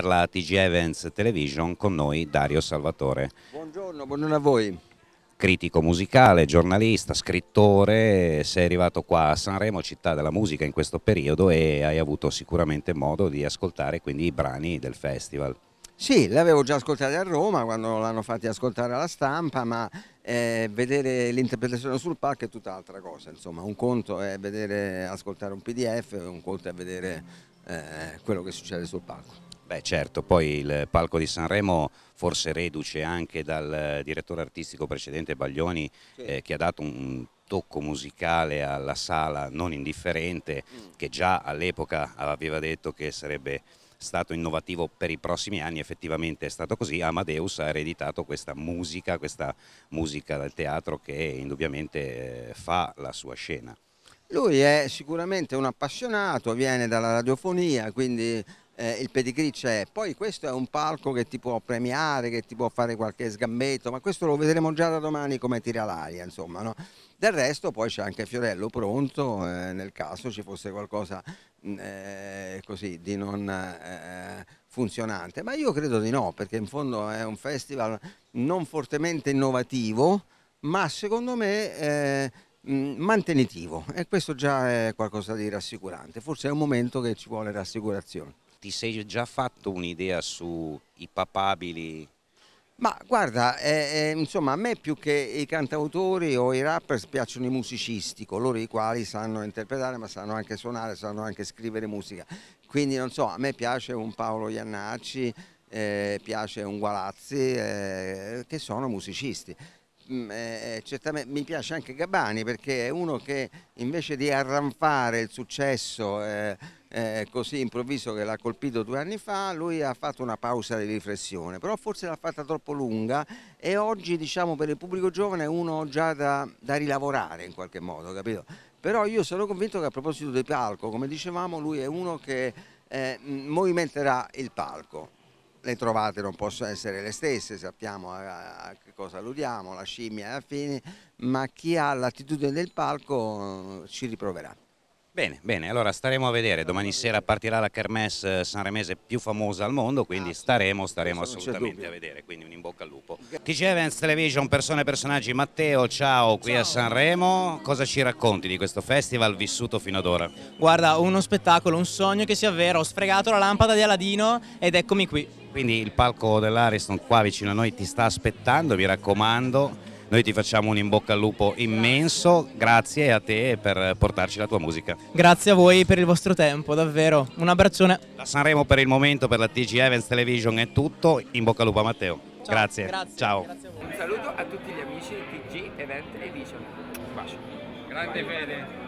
per la TG Events Television con noi Dario Salvatore. Buongiorno, buongiorno a voi. Critico musicale, giornalista, scrittore, sei arrivato qua a Sanremo, città della musica in questo periodo e hai avuto sicuramente modo di ascoltare quindi i brani del festival. Sì, l'avevo già ascoltata a Roma quando l'hanno fatti ascoltare alla stampa, ma eh, vedere l'interpretazione sul palco è tutt'altra cosa. Insomma, un conto è vedere, ascoltare un PDF, un conto è vedere eh, quello che succede sul palco. Beh certo, poi il palco di Sanremo forse reduce anche dal direttore artistico precedente Baglioni sì. eh, che ha dato un tocco musicale alla sala non indifferente mm. che già all'epoca aveva detto che sarebbe stato innovativo per i prossimi anni, effettivamente è stato così, Amadeus ha ereditato questa musica, questa musica del teatro che indubbiamente eh, fa la sua scena. Lui è sicuramente un appassionato, viene dalla radiofonia, quindi eh, il pedigree c'è. Poi questo è un palco che ti può premiare, che ti può fare qualche sgambetto, ma questo lo vedremo già da domani come tira l'aria, insomma. No? Del resto poi c'è anche Fiorello pronto, eh, nel caso ci fosse qualcosa mm, eh, così di non eh, funzionante. Ma io credo di no, perché in fondo è un festival non fortemente innovativo, ma secondo me eh, mm, mantenitivo e questo già è qualcosa di rassicurante, forse è un momento che ci vuole rassicurazione ti sei già fatto un'idea sui papabili? Ma guarda, eh, eh, insomma, a me più che i cantautori o i rapper piacciono i musicisti, coloro i quali sanno interpretare ma sanno anche suonare, sanno anche scrivere musica. Quindi non so, a me piace un Paolo Iannacci, eh, piace un Gualazzi, eh, che sono musicisti. Mm, eh, eh certamente mi piace anche Gabbani perché è uno che invece di arranfare il successo eh, eh, così improvviso che l'ha colpito due anni fa, lui ha fatto una pausa di riflessione, però forse l'ha fatta troppo lunga e oggi diciamo per il pubblico giovane è uno già da, da rilavorare in qualche modo, capito? Però io sono convinto che a proposito del palco, come dicevamo, lui è uno che eh, movimenterà il palco le trovate non possono essere le stesse, sappiamo a, che cosa alludiamo, la scimmia e fine, ma chi ha l'attitudine del palco eh, ci riproverà. Bene, bene, allora staremo a vedere, domani sera partirà la kermesse eh, sanremese più famosa al mondo, quindi ah, staremo, staremo assolutamente a vedere, quindi un in bocca al lupo. TG Events Television, persone e personaggi, Matteo, ciao, qui ciao. a Sanremo, cosa ci racconti di questo festival vissuto fino ad ora? Guarda, uno spettacolo, un sogno che sia vero, ho sfregato la lampada di Aladino ed eccomi qui. Quindi il palco dell'Ariston qua vicino a noi ti sta aspettando, mi raccomando, noi ti facciamo un in bocca al lupo immenso, grazie a te per portarci la tua musica. Grazie a voi per il vostro tempo, davvero. Un abbraccione. La Sanremo per il momento, per la TG Evans Television è tutto, in bocca al lupo a Matteo. Ciao, grazie. grazie. Ciao. Grazie a un saluto a tutti gli amici di TG Event Television. Un bacio. Grande Fede.